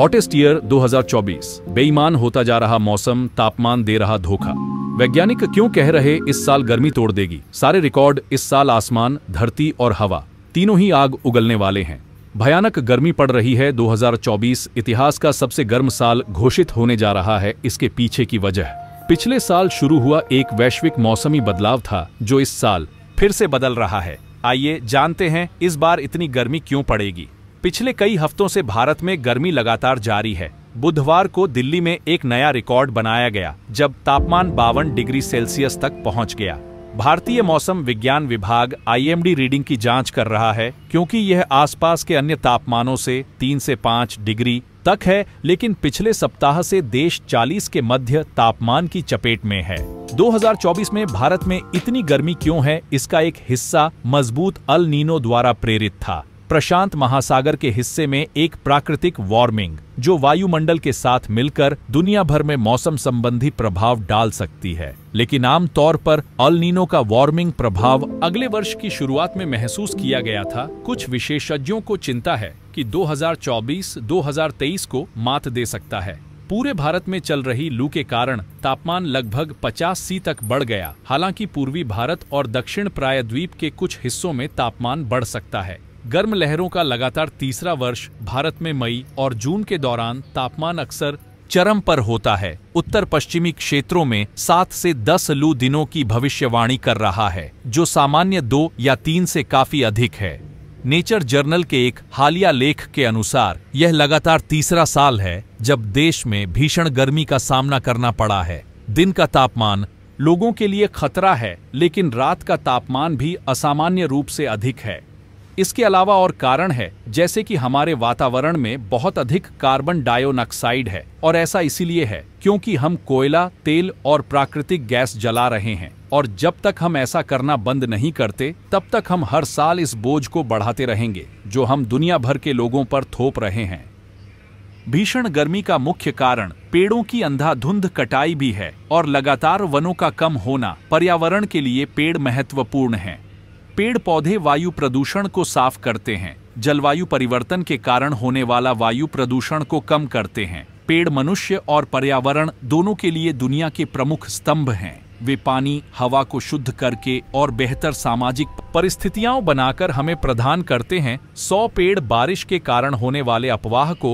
Hottest year 2024 बेईमान होता जा रहा मौसम तापमान दे रहा धोखा वैज्ञानिक क्यों कह रहे इस साल गर्मी तोड़ देगी सारे रिकॉर्ड इस साल आसमान धरती और हवा तीनों ही आग उगलने वाले हैं भयानक गर्मी पड़ रही है 2024 इतिहास का सबसे गर्म साल घोषित होने जा रहा है इसके पीछे की वजह पिछले साल शुरू हुआ एक वैश्विक मौसमी बदलाव था जो इस साल फिर से बदल रहा है आइए जानते हैं इस बार इतनी गर्मी क्यों पड़ेगी पिछले कई हफ्तों से भारत में गर्मी लगातार जारी है बुधवार को दिल्ली में एक नया रिकॉर्ड बनाया गया जब तापमान बावन डिग्री सेल्सियस तक पहुंच गया भारतीय मौसम विज्ञान विभाग आईएमडी रीडिंग की जांच कर रहा है क्योंकि यह आसपास के अन्य तापमानों से तीन से पाँच डिग्री तक है लेकिन पिछले सप्ताह से देश 40 के मध्य तापमान की चपेट में है 2024 में भारत में इतनी गर्मी क्यों है इसका एक हिस्सा मजबूत अल नीनो द्वारा प्रेरित था प्रशांत महासागर के हिस्से में एक प्राकृतिक वार्मिंग जो वायुमंडल के साथ मिलकर दुनिया भर में मौसम संबंधी प्रभाव डाल सकती है लेकिन आमतौर पर अल का वार्मिंग प्रभाव अगले वर्ष की शुरुआत में महसूस किया गया था कुछ विशेषज्ञों को चिंता है कि 2024-2023 को मात दे सकता है पूरे भारत में चल रही लू के कारण तापमान लगभग 50 सी तक बढ़ गया हालांकि पूर्वी भारत और दक्षिण प्रायद्वीप के कुछ हिस्सों में तापमान बढ़ सकता है गर्म लहरों का लगातार तीसरा वर्ष भारत में मई और जून के दौरान तापमान अक्सर चरम पर होता है उत्तर पश्चिमी क्षेत्रों में सात से दस लू दिनों की भविष्यवाणी कर रहा है जो सामान्य दो या तीन से काफी अधिक है नेचर जर्नल के एक हालिया लेख के अनुसार यह लगातार तीसरा साल है जब देश में भीषण गर्मी का सामना करना पड़ा है दिन का तापमान लोगों के लिए खतरा है लेकिन रात का तापमान भी असामान्य रूप से अधिक है इसके अलावा और कारण है जैसे कि हमारे वातावरण में बहुत अधिक कार्बन डाइऑक्साइड है और ऐसा इसीलिए है क्योंकि हम कोयला तेल और प्राकृतिक गैस जला रहे हैं और जब तक हम ऐसा करना बंद नहीं करते तब तक हम हर साल इस बोझ को बढ़ाते रहेंगे जो हम दुनिया भर के लोगों पर थोप रहे हैं भीषण गर्मी का मुख्य कारण पेड़ों की अंधाधुंध कटाई भी है और लगातार वनों का कम होना पर्यावरण के लिए पेड़ महत्वपूर्ण हैं। पेड़ पौधे वायु प्रदूषण को साफ करते हैं जलवायु परिवर्तन के कारण होने वाला वायु प्रदूषण को कम करते हैं पेड़ मनुष्य और पर्यावरण दोनों के लिए दुनिया के प्रमुख स्तंभ हैं वे पानी हवा को शुद्ध करके और बेहतर सामाजिक परिस्थितियां बनाकर हमें प्रदान करते हैं 100 पेड़ बारिश के कारण होने वाले अपवाह को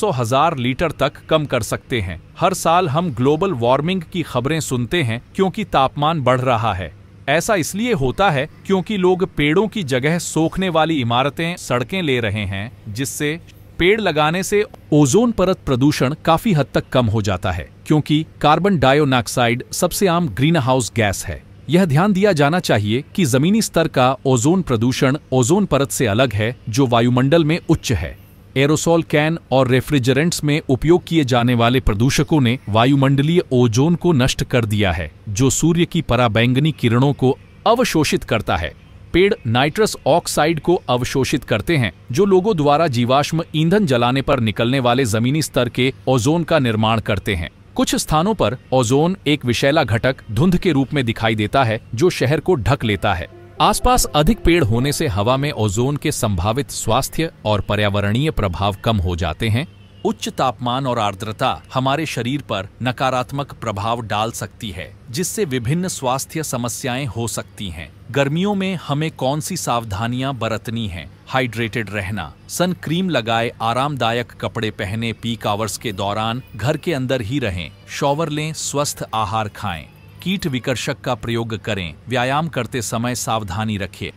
सौ हजार लीटर तक कम कर सकते हैं हर साल हम ग्लोबल वार्मिंग की खबरें सुनते हैं क्योंकि तापमान बढ़ रहा है ऐसा इसलिए होता है क्योंकि लोग पेड़ों की जगह सोखने वाली इमारतें सड़कें ले रहे हैं जिससे पेड़ लगाने से ओजोन परत प्रदूषण काफी हद तक कम हो जाता है क्योंकि कार्बन डाइऑक्साइड सबसे आम ग्रीन हाउस गैस है यह ध्यान दिया जाना चाहिए कि जमीनी स्तर का ओजोन प्रदूषण ओजोन परत से अलग है जो वायुमंडल में उच्च है एरोसोल कैन और रेफ्रिजरेंट्स में उपयोग किए जाने वाले प्रदूषकों ने वायुमंडलीय ओजोन को नष्ट कर दिया है जो सूर्य की पराबैंगनी किरणों को अवशोषित करता है पेड़ नाइट्रस ऑक्साइड को अवशोषित करते हैं जो लोगों द्वारा जीवाश्म ईंधन जलाने पर निकलने वाले जमीनी स्तर के ओजोन का निर्माण करते हैं कुछ स्थानों पर ओजोन एक विशैला घटक धुंध के रूप में दिखाई देता है जो शहर को ढक लेता है आसपास अधिक पेड़ होने से हवा में ओजोन के संभावित स्वास्थ्य और पर्यावरणीय प्रभाव कम हो जाते हैं उच्च तापमान और आर्द्रता हमारे शरीर पर नकारात्मक प्रभाव डाल सकती है जिससे विभिन्न स्वास्थ्य समस्याएं हो सकती हैं गर्मियों में हमें कौन सी सावधानियां बरतनी हैं हाइड्रेटेड रहना सन क्रीम लगाए आरामदायक कपड़े पहने पीक आवर्स के दौरान घर के अंदर ही रहें शॉवर लें स्वस्थ आहार खाएं कीट विकर्षक का प्रयोग करें व्यायाम करते समय सावधानी रखें